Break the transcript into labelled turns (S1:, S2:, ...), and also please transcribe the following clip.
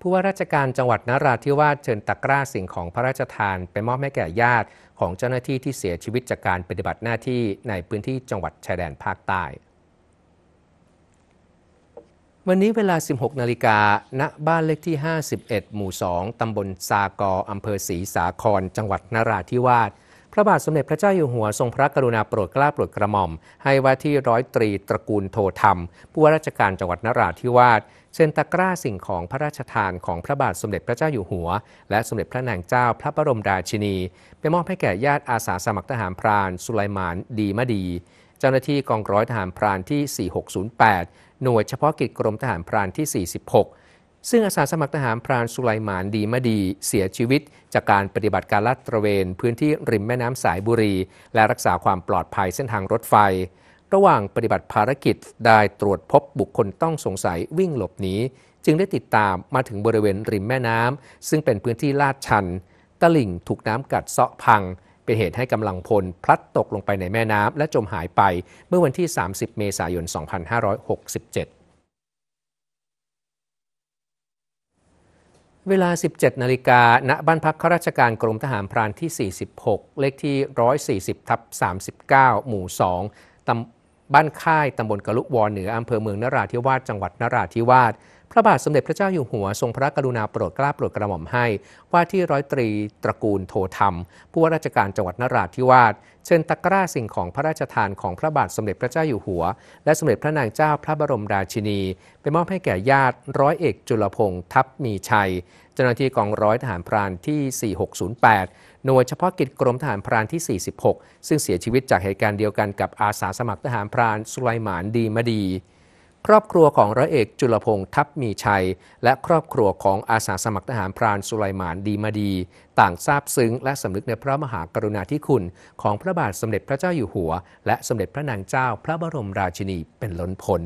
S1: ผู้ว่าราชการจังหวัดนราธิวาสเชิญตะกร้าสิ่งของพระราชทาน ไปมอบให้แก่ญาติของเจ้าหน้าที่ที่เสียชีวิตจากการปฏิบัติหน้าที่ในพื้นที่จังหวัดชายแดนภาคใต้ วันนี้เวลา 16 นาฬิกา ณบ้านเลขที่ 51 หมู่ 2 ตำบลซากอ อำเภอศรีสาคร จังหวัดนราธิวาสพระบาทสมเด็จพระเจ้าอยู่หัวทรงพระกรุณาโปรดเกล้าโปรดกระหม่อมให้ว่าที่ร้อยตรี ตระกูลโทธรรม ผู้ว่าราชการจังหวัดนราธิวาสเชิญตะกร้าสิ่งของพระราชทานของพระบาทสมเด็จพระเจ้าอยู่หัวและสมเด็จพระนางเจ้าพระบรมราชินี ไปมอบให้แก่ญาติอาสาสมัครทหารพรานสุไลมานดีมะดี เจ้าหน้าที่กองร้อยทหารพรานที่ 4608หน่วยเฉพาะกิจกรมทหารพรานที่ 46ซึ่งอาสาสมัครทหารพรานสุไลมานดีมดีเสียชีวิตจากการปฏิบัติการลาดตระเวนพื้นที่ริมแม่น้ำสายบุรี และรักษาความปลอดภัยเส้นทางรถไฟ ระหว่างปฏิบัติภารกิจได้ตรวจพบบุคคลต้องสงสัยวิ่งหลบหนีจึงได้ติดตามมาถึงบริเวณริมแม่น้ำซึ่งเป็นพื้นที่ลาดชันตลิ่งถูกน้ำกัดเซาะพังเป็นเหตุให้กำลังพลพลัดตกลงไปในแม่น้ำและจมหายไปเมื่อวันที่ 30 เมษายน 2567เวลา 17นาฬิกาณบ้านพักข้าราชการกรมทหารพรานที่ 46 เลขที่ 140 ทับ 39 หมู่2ตำบ้านค่ายตำบลกะลุวอนเหนืออำเภอเมืองนราธิวาสจังหวัดนราธิวาสพระบาทสมเด็จพระเจ้าอยู่หัว ทรงพระกรุณาโปรดเกล้าโปรดกระหม่อมให้ว่าที่ร้อยตรีตระกูลโทธรรมผู้ว่าราชการจังหวัดนราธิวาสเชิญตะกร้าสิ่งของพระราชทานของพระบาทสมเด็จพระเจ้าอยู่หัว และสมเด็จพระนางเจ้าพระบรมราชินีไปมอบให้แก่ญาติร้อยเอก จุลพงศ์ทัพมีชัยจ้าหน้าที่กองร้อยทหารพรานที่ 4608หน่วยเฉพาะกิจกรมทหารพรานที่ 46 ซึ่งเสียชีวิตจากเหตุการณ์เดียวกันกับอาสาสมัครทหารพรานสุไลหมานดีมดี ครอบครัวของร้อยเอกจุลพงศ์ทัพมีชัย และครอบครัวของอาสาสมัครทหารพรานสุไลหมานดีมดี ต่างซาบซึ้ง และสำนึกในพระมหากรุณาธิคุณ ของพระบาทสมเด็จพระเจ้าอยู่หัว และสมเด็จพระนางเจ้าพระบรมราชินีเป็นล้นพ้น